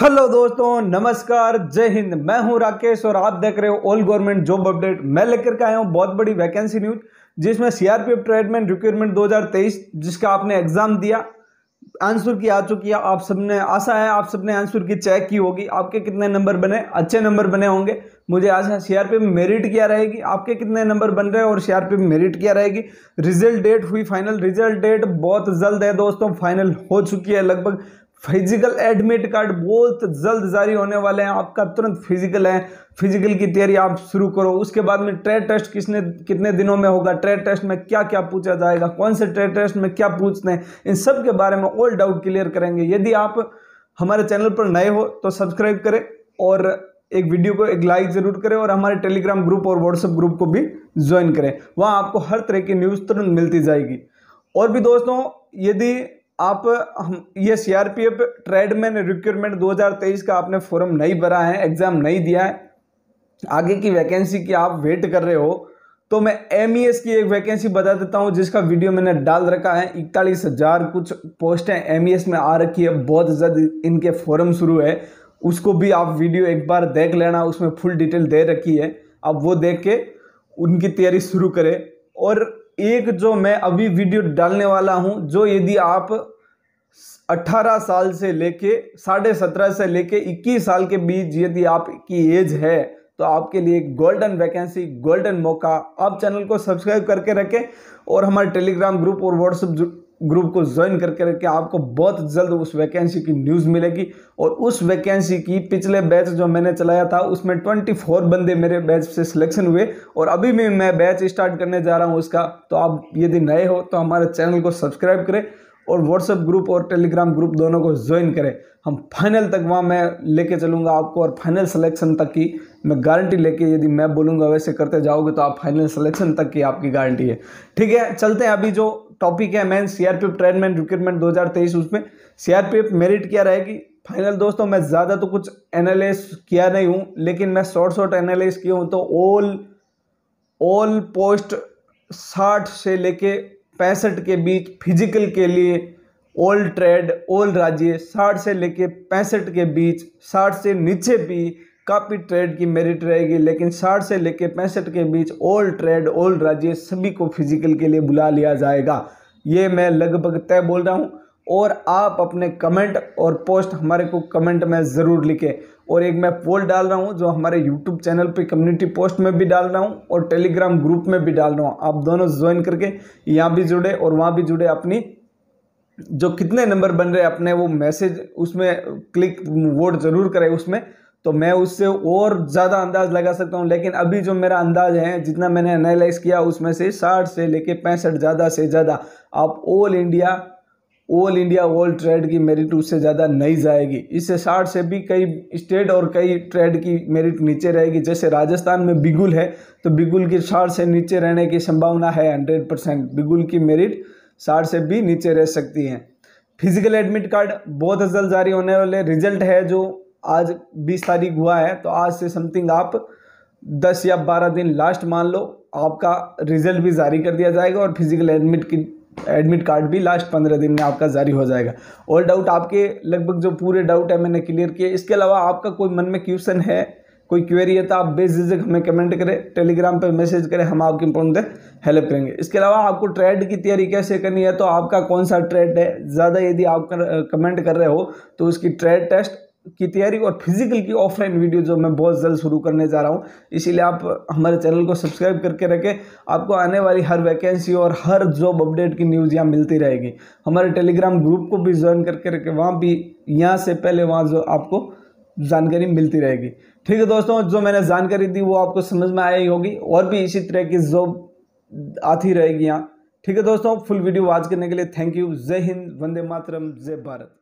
hello दोस्तों नमस्कार जय हिंद मैं हूं राकेश और आप देख रहे हो ऑल गवर्नमेंट जॉब अपडेट मैं लेकर के आया हूं बहुत बड़ी वैकेंसी न्यूज जिसमें सीआरपीएफ ट्रेडमैन रिक्रूटमेंट 2023 जिसका आपने एग्जाम दिया आंसर की आ चुकी है आप सबने आशा है आप सबने आंसर की चेक की होगी आपके कितने नंबर बने अच्छे नंबर बने होंगे मुझे आशा है सीआरपीएफ मेरिट क्या रहेगी आपके कितने नंबर बन रहे हैं और सीआरपीएफ मेरिट क्या रहेगी रिजल्ट डेट हुई फाइनल रिजल्ट डेट बहुत जल्द है दोस्तों फाइनल हो चुकी है लगभग फिजिकल एडमिट कार्ड बहुत जल्द जारी होने वाले हैं आपका तुरंत फिजिकल है फिजिकल की तैयारी आप शुरू करो उसके बाद में ट्रेड टेस्ट किसने कितने दिनों में होगा ट्रेड टेस्ट में क्या क्या पूछा जाएगा कौन से ट्रेड टेस्ट में क्या पूछते हैं इन सब के बारे में ऑल डाउट क्लियर करेंगे यदि आप हमारे चैनल पर नए हो तो सब्सक्राइब करें और एक वीडियो को एक लाइक जरूर करें और हमारे टेलीग्राम ग्रुप और व्हाट्सएप ग्रुप को भी ज्वाइन करें वहाँ आपको हर तरह की न्यूज़ तुरंत मिलती जाएगी और भी दोस्तों यदि आप हम ये C R P F tradesman recruitment 2023 का आपने फॉर्म नहीं भरा है एग्ज़ाम नहीं दिया है आगे की वैकेंसी की आप वेट कर रहे हो तो मैं एम ई एस की एक वैकेंसी बता देता हूँ जिसका वीडियो मैंने डाल रखा है इकतालीस हज़ार कुछ पोस्टें एम ई e एस में आ रखी है बहुत जल्द इनके फॉरम शुरू है उसको भी आप वीडियो एक बार देख लेना उसमें फुल डिटेल दे रखी है आप वो देख के उनकी तैयारी शुरू करें और एक जो मैं अभी वीडियो डालने वाला हूं जो यदि आप 18 साल से लेके साढ़े सत्रह से लेके 21 साल के बीच यदि आपकी एज है तो आपके लिए गोल्डन वैकेंसी गोल्डन मौका आप चैनल को सब्सक्राइब करके रखें और हमारे टेलीग्राम ग्रुप और व्हाट्सएप ग्रुप को ज्वाइन कर करके आपको बहुत जल्द उस वैकेंसी की न्यूज़ मिलेगी और उस वैकेंसी की पिछले बैच जो मैंने चलाया था उसमें 24 बंदे मेरे बैच से सिलेक्शन हुए और अभी भी मैं बैच स्टार्ट करने जा रहा हूँ उसका तो आप यदि नए हो तो हमारे चैनल को सब्सक्राइब करें और व्हाट्सएप ग्रुप और टेलीग्राम ग्रुप दोनों को ज्वाइन करें हम फाइनल तक वहाँ मैं लेके चलूँगा आपको और फाइनल सिलेक्शन तक की मैं गारंटी लेके यदि मैं बोलूँगा वैसे करते जाओगे तो आप फाइनल सिलेक्शन तक की आपकी गारंटी है ठीक है चलते हैं अभी जो टॉपिक है main CRPF tradesman recruitment 2023 उसमें सीआरपीएफ मेरिट क्या रहेगी फाइनल दोस्तों मैं ज़्यादा तो कुछ एनालिस किया नहीं हूँ लेकिन मैं शॉर्ट शॉर्ट एनालिस किया हूँ तो ऑल ऑल पोस्ट साठ से लेके पैंसठ के बीच फिजिकल के लिए ऑल ट्रेड ऑल राज्य साठ से लेके पैंसठ के बीच साठ से नीचे भी काफ़ी ट्रेड की मेरिट रहेगी लेकिन साठ से लेकर पैंसठ के बीच ऑल ट्रेड ऑल राज्य सभी को फिजिकल के लिए बुला लिया जाएगा ये मैं लगभग तय बोल रहा हूँ और आप अपने कमेंट और पोस्ट हमारे को कमेंट में ज़रूर लिखें और एक मैं पोल डाल रहा हूँ जो हमारे यूट्यूब चैनल पे कम्युनिटी पोस्ट में भी डाल रहा हूँ और टेलीग्राम ग्रुप में भी डाल रहा हूँ आप दोनों ज्वाइन करके यहाँ भी जुड़े और वहाँ भी जुड़े अपनी जो कितने नंबर बन रहे अपने वो मैसेज उसमें क्लिक वोट ज़रूर करें उसमें तो मैं उससे और ज़्यादा अंदाज़ लगा सकता हूँ लेकिन अभी जो मेरा अंदाज है जितना मैंने एनालाइज किया उसमें से साठ से लेके पैंसठ ज़्यादा से ज़्यादा आप all India all India world trade की मेरिट उससे ज़्यादा नहीं जाएगी इससे साठ से भी कई स्टेट और कई ट्रेड की मेरिट नीचे रहेगी जैसे राजस्थान में बिगुल है तो बिगुल की साठ से नीचे रहने की संभावना है हंड्रेड परसेंट बिगुल की मेरिट साठ से भी नीचे रह सकती है फिजिकल एडमिट कार्ड बहुत जल्द जारी होने वाले रिजल्ट है जो आज बीस तारीख हुआ है तो आज से समथिंग आप दस या बारह दिन लास्ट मान लो आपका रिजल्ट भी जारी कर दिया जाएगा और फिजिकल एडमिट की एडमिट कार्ड भी लास्ट पंद्रह दिन में आपका जारी हो जाएगा ऑल डाउट आपके लगभग जो पूरे डाउट है मैंने क्लियर किए इसके अलावा आपका कोई मन में क्वेश्चन है कोई क्वेरी है तो आप बेझिझक हमें कमेंट करें टेलीग्राम पर मैसेज करें हम आपकी इंपॉर्टेंट हेल्प करेंगे इसके अलावा आपको ट्रेड की तैयारी कैसे करनी है तो आपका कौन सा ट्रेड है ज़्यादा यदि आप कर, कमेंट कर रहे हो तो उसकी ट्रेड टेस्ट की तैयारी और फिजिकल की ऑफलाइन वीडियो जो मैं बहुत जल्द शुरू करने जा रहा हूँ इसीलिए आप हमारे चैनल को सब्सक्राइब करके रखें आपको आने वाली हर वैकेंसी और हर जॉब अपडेट की न्यूज़ यहाँ मिलती रहेगी हमारे टेलीग्राम ग्रुप को भी ज्वाइन करके रखें वहाँ भी यहाँ से पहले वहाँ जो आपको जानकारी मिलती रहेगी ठीक है दोस्तों जो मैंने जानकारी दी वो आपको समझ में आई होगी और भी इसी तरह की जॉब आती रहेगी यहाँ ठीक है दोस्तों फुल वीडियो वॉच करने के लिए थैंक यू जय हिंद वंदे मातरम जय भारत